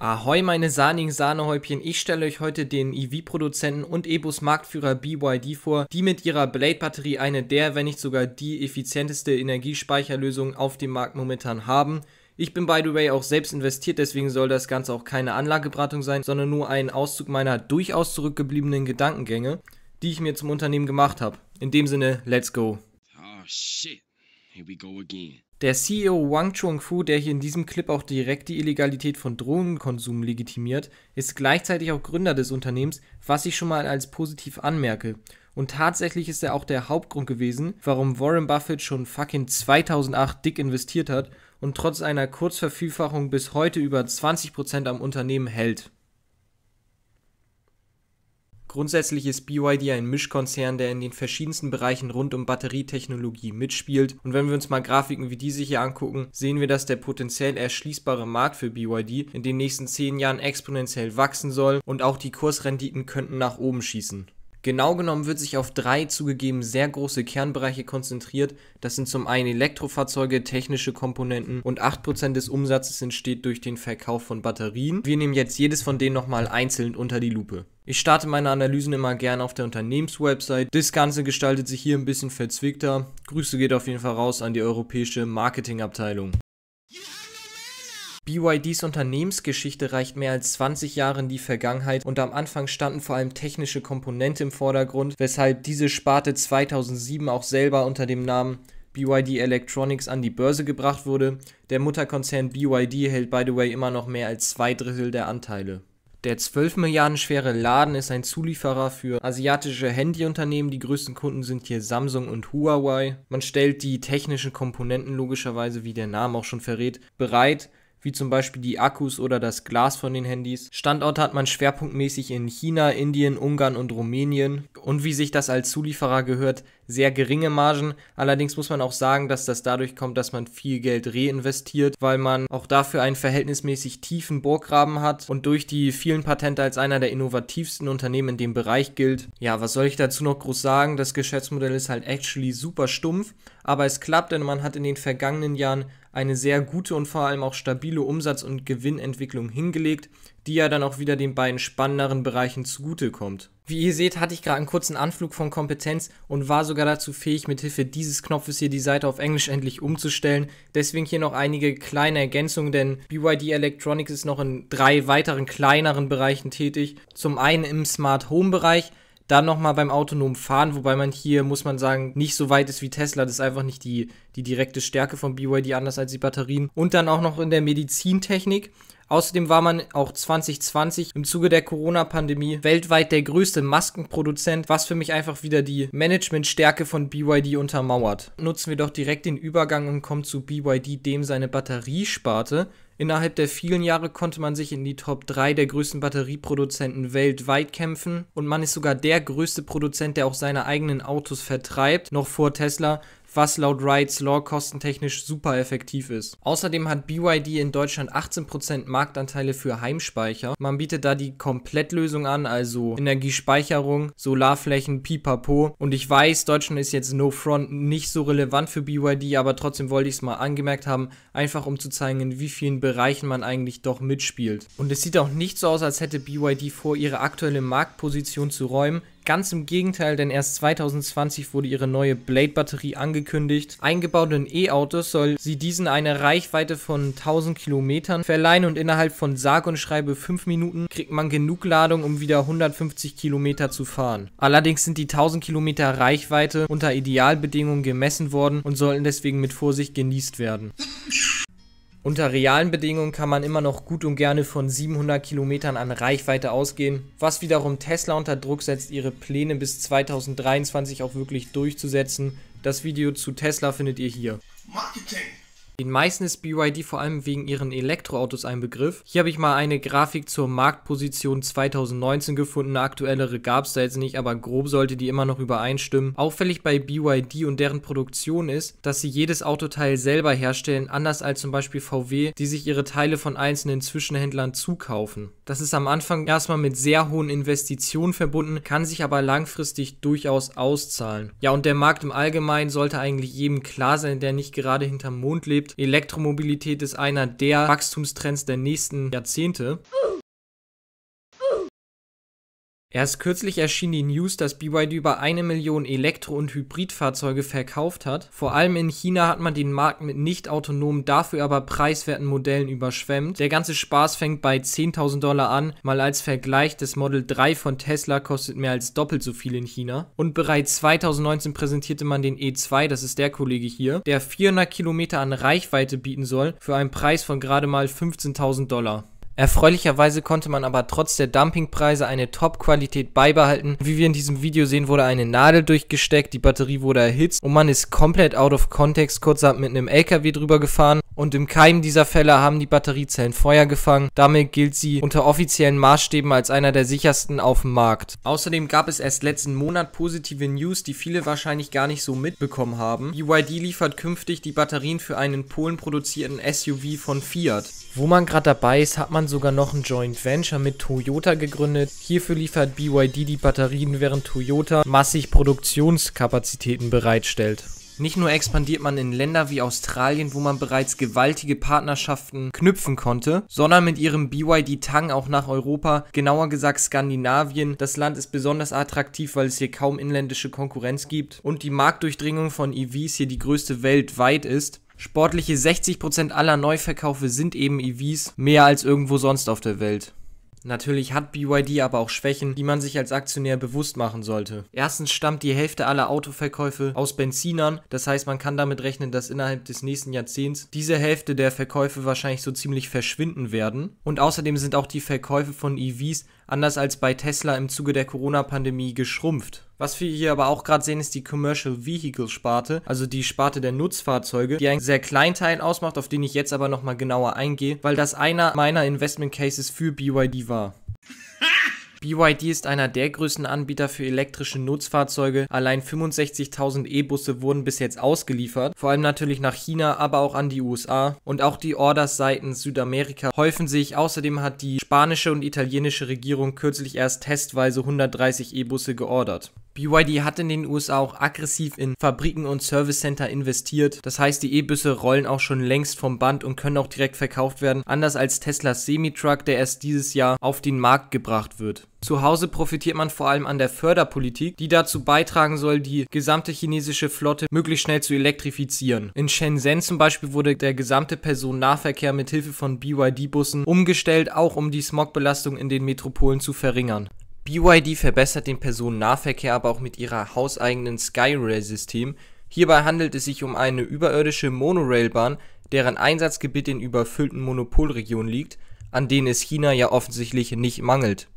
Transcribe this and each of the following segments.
Ahoi meine sahnigen Sahnehäubchen, ich stelle euch heute den EV-Produzenten und EBUS-Marktführer BYD vor, die mit ihrer Blade-Batterie eine der, wenn nicht sogar die effizienteste Energiespeicherlösung auf dem Markt momentan haben. Ich bin by the way auch selbst investiert, deswegen soll das Ganze auch keine Anlageberatung sein, sondern nur ein Auszug meiner durchaus zurückgebliebenen Gedankengänge, die ich mir zum Unternehmen gemacht habe. In dem Sinne, let's go. Oh shit, here we go again. Der CEO Wang Chung-Fu, der hier in diesem Clip auch direkt die Illegalität von Drogenkonsum legitimiert, ist gleichzeitig auch Gründer des Unternehmens, was ich schon mal als positiv anmerke. Und tatsächlich ist er auch der Hauptgrund gewesen, warum Warren Buffett schon fucking 2008 dick investiert hat und trotz einer Kurzvervielfachung bis heute über 20% am Unternehmen hält. Grundsätzlich ist BYD ein Mischkonzern, der in den verschiedensten Bereichen rund um Batterietechnologie mitspielt. Und wenn wir uns mal Grafiken wie diese hier angucken, sehen wir, dass der potenziell erschließbare Markt für BYD in den nächsten 10 Jahren exponentiell wachsen soll und auch die Kursrenditen könnten nach oben schießen. Genau genommen wird sich auf drei zugegeben sehr große Kernbereiche konzentriert. Das sind zum einen Elektrofahrzeuge, technische Komponenten und 8% des Umsatzes entsteht durch den Verkauf von Batterien. Wir nehmen jetzt jedes von denen nochmal einzeln unter die Lupe. Ich starte meine Analysen immer gerne auf der Unternehmenswebsite. Das Ganze gestaltet sich hier ein bisschen verzwickter. Grüße geht auf jeden Fall raus an die europäische Marketingabteilung. BYDs Unternehmensgeschichte reicht mehr als 20 Jahre in die Vergangenheit und am Anfang standen vor allem technische Komponenten im Vordergrund, weshalb diese Sparte 2007 auch selber unter dem Namen BYD Electronics an die Börse gebracht wurde. Der Mutterkonzern BYD hält by the way immer noch mehr als zwei Drittel der Anteile. Der 12 Milliarden schwere Laden ist ein Zulieferer für asiatische Handyunternehmen. Die größten Kunden sind hier Samsung und Huawei. Man stellt die technischen Komponenten logischerweise, wie der Name auch schon verrät, bereit wie zum Beispiel die Akkus oder das Glas von den Handys. Standorte hat man schwerpunktmäßig in China, Indien, Ungarn und Rumänien. Und wie sich das als Zulieferer gehört, sehr geringe Margen. Allerdings muss man auch sagen, dass das dadurch kommt, dass man viel Geld reinvestiert, weil man auch dafür einen verhältnismäßig tiefen Bohrgraben hat und durch die vielen Patente als einer der innovativsten Unternehmen in dem Bereich gilt. Ja, was soll ich dazu noch groß sagen? Das Geschäftsmodell ist halt actually super stumpf, aber es klappt, denn man hat in den vergangenen Jahren eine sehr gute und vor allem auch stabile Umsatz- und Gewinnentwicklung hingelegt, die ja dann auch wieder den beiden spannenderen Bereichen zugutekommt. Wie ihr seht, hatte ich gerade einen kurzen Anflug von Kompetenz und war sogar dazu fähig, mithilfe dieses Knopfes hier die Seite auf Englisch endlich umzustellen. Deswegen hier noch einige kleine Ergänzungen, denn BYD Electronics ist noch in drei weiteren kleineren Bereichen tätig. Zum einen im Smart Home Bereich, dann nochmal beim autonomen Fahren, wobei man hier, muss man sagen, nicht so weit ist wie Tesla. Das ist einfach nicht die, die direkte Stärke von BYD, anders als die Batterien. Und dann auch noch in der Medizintechnik. Außerdem war man auch 2020 im Zuge der Corona-Pandemie weltweit der größte Maskenproduzent, was für mich einfach wieder die Managementstärke von BYD untermauert. Nutzen wir doch direkt den Übergang und kommen zu BYD, dem seine Batterie sparte. Innerhalb der vielen Jahre konnte man sich in die Top 3 der größten Batterieproduzenten weltweit kämpfen und man ist sogar der größte Produzent, der auch seine eigenen Autos vertreibt, noch vor Tesla, was laut Wrights Law kostentechnisch super effektiv ist. Außerdem hat BYD in Deutschland 18% Marktanteile für Heimspeicher. Man bietet da die Komplettlösung an, also Energiespeicherung, Solarflächen, pipapo. Und ich weiß, Deutschland ist jetzt No Front nicht so relevant für BYD, aber trotzdem wollte ich es mal angemerkt haben, einfach um zu zeigen, in wie vielen Bereichen man eigentlich doch mitspielt. Und es sieht auch nicht so aus, als hätte BYD vor, ihre aktuelle Marktposition zu räumen. Ganz im Gegenteil, denn erst 2020 wurde ihre neue Blade-Batterie angekündigt. Eingebaut in E-Autos soll sie diesen eine Reichweite von 1000 Kilometern verleihen und innerhalb von sage und schreibe 5 Minuten kriegt man genug Ladung, um wieder 150 Kilometer zu fahren. Allerdings sind die 1000 Kilometer Reichweite unter Idealbedingungen gemessen worden und sollten deswegen mit Vorsicht genießt werden. Unter realen Bedingungen kann man immer noch gut und gerne von 700 Kilometern an Reichweite ausgehen, was wiederum Tesla unter Druck setzt, ihre Pläne bis 2023 auch wirklich durchzusetzen. Das Video zu Tesla findet ihr hier. Marketing. Den meisten ist BYD vor allem wegen ihren Elektroautos ein Begriff. Hier habe ich mal eine Grafik zur Marktposition 2019 gefunden. Eine aktuellere gab es da jetzt nicht, aber grob sollte die immer noch übereinstimmen. Auffällig bei BYD und deren Produktion ist, dass sie jedes Autoteil selber herstellen, anders als zum Beispiel VW, die sich ihre Teile von einzelnen Zwischenhändlern zukaufen. Das ist am Anfang erstmal mit sehr hohen Investitionen verbunden, kann sich aber langfristig durchaus auszahlen. Ja, und der Markt im Allgemeinen sollte eigentlich jedem klar sein, der nicht gerade hinterm Mond lebt gibt. Elektromobilität ist einer der Wachstumstrends der nächsten Jahrzehnte. Uh. Erst kürzlich erschien die News, dass BYD über eine Million Elektro- und Hybridfahrzeuge verkauft hat. Vor allem in China hat man den Markt mit nicht autonomen, dafür aber preiswerten Modellen überschwemmt. Der ganze Spaß fängt bei 10.000 Dollar an. Mal als Vergleich, das Model 3 von Tesla kostet mehr als doppelt so viel in China. Und bereits 2019 präsentierte man den E2, das ist der Kollege hier, der 400 Kilometer an Reichweite bieten soll, für einen Preis von gerade mal 15.000 Dollar. Erfreulicherweise konnte man aber trotz der Dumpingpreise eine Top-Qualität beibehalten. Wie wir in diesem Video sehen, wurde eine Nadel durchgesteckt, die Batterie wurde erhitzt und man ist komplett out of context kurzerhand mit einem LKW drüber gefahren und im Keim dieser Fälle haben die Batteriezellen Feuer gefangen. Damit gilt sie unter offiziellen Maßstäben als einer der sichersten auf dem Markt. Außerdem gab es erst letzten Monat positive News, die viele wahrscheinlich gar nicht so mitbekommen haben. BYD liefert künftig die Batterien für einen in Polen produzierten SUV von Fiat. Wo man gerade dabei ist, hat man sogar noch ein Joint Venture mit Toyota gegründet. Hierfür liefert BYD die Batterien, während Toyota massig Produktionskapazitäten bereitstellt. Nicht nur expandiert man in Länder wie Australien, wo man bereits gewaltige Partnerschaften knüpfen konnte, sondern mit ihrem BYD Tang auch nach Europa, genauer gesagt Skandinavien. Das Land ist besonders attraktiv, weil es hier kaum inländische Konkurrenz gibt und die Marktdurchdringung von EVs hier die größte weltweit ist. Sportliche 60% aller Neuverkaufe sind eben EVs, mehr als irgendwo sonst auf der Welt. Natürlich hat BYD aber auch Schwächen, die man sich als Aktionär bewusst machen sollte. Erstens stammt die Hälfte aller Autoverkäufe aus Benzinern, das heißt man kann damit rechnen, dass innerhalb des nächsten Jahrzehnts diese Hälfte der Verkäufe wahrscheinlich so ziemlich verschwinden werden. Und außerdem sind auch die Verkäufe von EVs anders als bei Tesla im Zuge der Corona-Pandemie geschrumpft. Was wir hier aber auch gerade sehen, ist die Commercial Vehicle Sparte, also die Sparte der Nutzfahrzeuge, die einen sehr kleinen Teil ausmacht, auf den ich jetzt aber nochmal genauer eingehe, weil das einer meiner Investment Cases für BYD war. BYD ist einer der größten Anbieter für elektrische Nutzfahrzeuge. Allein 65.000 E-Busse wurden bis jetzt ausgeliefert, vor allem natürlich nach China, aber auch an die USA. Und auch die Orders seitens Südamerika häufen sich. Außerdem hat die spanische und italienische Regierung kürzlich erst testweise 130 E-Busse geordert. BYD hat in den USA auch aggressiv in Fabriken und Service Center investiert. Das heißt, die e büsse rollen auch schon längst vom Band und können auch direkt verkauft werden, anders als Teslas Semi-Truck, der erst dieses Jahr auf den Markt gebracht wird. Zu Hause profitiert man vor allem an der Förderpolitik, die dazu beitragen soll, die gesamte chinesische Flotte möglichst schnell zu elektrifizieren. In Shenzhen zum Beispiel wurde der gesamte Personennahverkehr mit Hilfe von BYD-Bussen umgestellt, auch um die Smogbelastung in den Metropolen zu verringern. BYD verbessert den Personennahverkehr aber auch mit ihrer hauseigenen Skyrail-System. Hierbei handelt es sich um eine überirdische Monorailbahn, deren Einsatzgebiet in überfüllten Monopolregionen liegt, an denen es China ja offensichtlich nicht mangelt.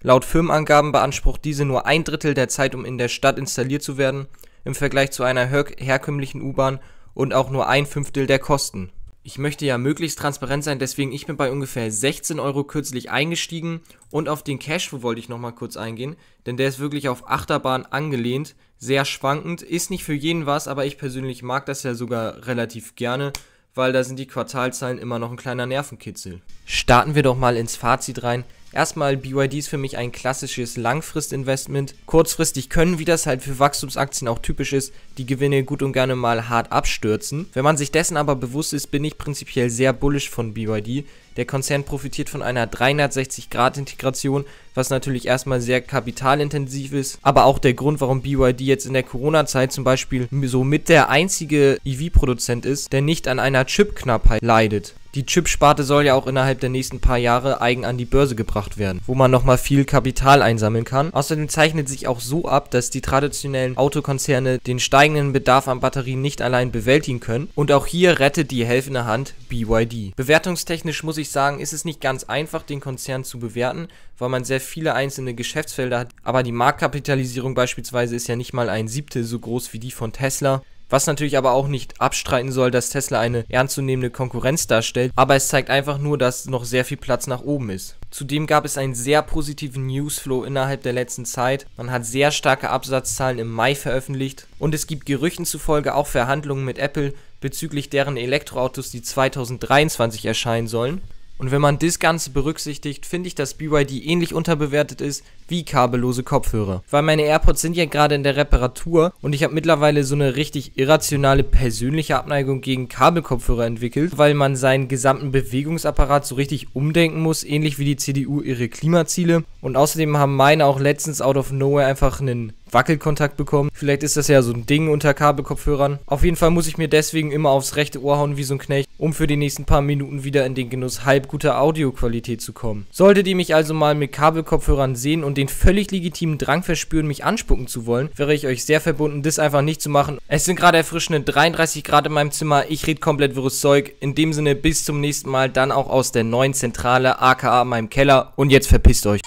Laut Firmenangaben beansprucht diese nur ein Drittel der Zeit, um in der Stadt installiert zu werden, im Vergleich zu einer herkömmlichen U-Bahn und auch nur ein Fünftel der Kosten ich möchte ja möglichst transparent sein, deswegen ich bin bei ungefähr 16 Euro kürzlich eingestiegen und auf den Cashflow wollte ich nochmal kurz eingehen, denn der ist wirklich auf Achterbahn angelehnt, sehr schwankend, ist nicht für jeden was, aber ich persönlich mag das ja sogar relativ gerne, weil da sind die Quartalzahlen immer noch ein kleiner Nervenkitzel. Starten wir doch mal ins Fazit rein. Erstmal, BYD ist für mich ein klassisches Langfristinvestment. Kurzfristig können, wie das halt für Wachstumsaktien auch typisch ist, die Gewinne gut und gerne mal hart abstürzen. Wenn man sich dessen aber bewusst ist, bin ich prinzipiell sehr bullish von BYD. Der Konzern profitiert von einer 360-Grad-Integration, was natürlich erstmal sehr kapitalintensiv ist, aber auch der Grund, warum BYD jetzt in der Corona-Zeit zum Beispiel so mit der einzige EV-Produzent ist, der nicht an einer Chip-Knappheit leidet. Die Chipsparte soll ja auch innerhalb der nächsten paar Jahre eigen an die Börse gebracht werden, wo man nochmal viel Kapital einsammeln kann. Außerdem zeichnet sich auch so ab, dass die traditionellen Autokonzerne den steigenden Bedarf an Batterien nicht allein bewältigen können und auch hier rettet die helfende Hand BYD. Bewertungstechnisch muss ich sagen, ist es nicht ganz einfach, den Konzern zu bewerten, weil man sehr viele einzelne Geschäftsfelder hat, aber die Marktkapitalisierung beispielsweise ist ja nicht mal ein Siebtel so groß wie die von Tesla. Was natürlich aber auch nicht abstreiten soll, dass Tesla eine ernstzunehmende Konkurrenz darstellt, aber es zeigt einfach nur, dass noch sehr viel Platz nach oben ist. Zudem gab es einen sehr positiven Newsflow innerhalb der letzten Zeit. Man hat sehr starke Absatzzahlen im Mai veröffentlicht und es gibt Gerüchten zufolge auch Verhandlungen mit Apple bezüglich deren Elektroautos, die 2023 erscheinen sollen. Und wenn man das Ganze berücksichtigt, finde ich, dass BYD ähnlich unterbewertet ist wie kabellose Kopfhörer. Weil meine AirPods sind ja gerade in der Reparatur und ich habe mittlerweile so eine richtig irrationale persönliche Abneigung gegen Kabelkopfhörer entwickelt, weil man seinen gesamten Bewegungsapparat so richtig umdenken muss, ähnlich wie die CDU ihre Klimaziele. Und außerdem haben meine auch letztens out of nowhere einfach einen Wackelkontakt bekommen. Vielleicht ist das ja so ein Ding unter Kabelkopfhörern. Auf jeden Fall muss ich mir deswegen immer aufs rechte Ohr hauen wie so ein Knecht, um für die nächsten paar Minuten wieder in den Genuss halb guter Audioqualität zu kommen. Solltet ihr mich also mal mit Kabelkopfhörern sehen und den völlig legitimen Drang verspüren, mich anspucken zu wollen, wäre ich euch sehr verbunden, das einfach nicht zu machen. Es sind gerade erfrischende 33 Grad in meinem Zimmer. Ich rede komplett wirres Zeug. In dem Sinne, bis zum nächsten Mal. Dann auch aus der neuen Zentrale, aka meinem Keller. Und jetzt verpisst euch.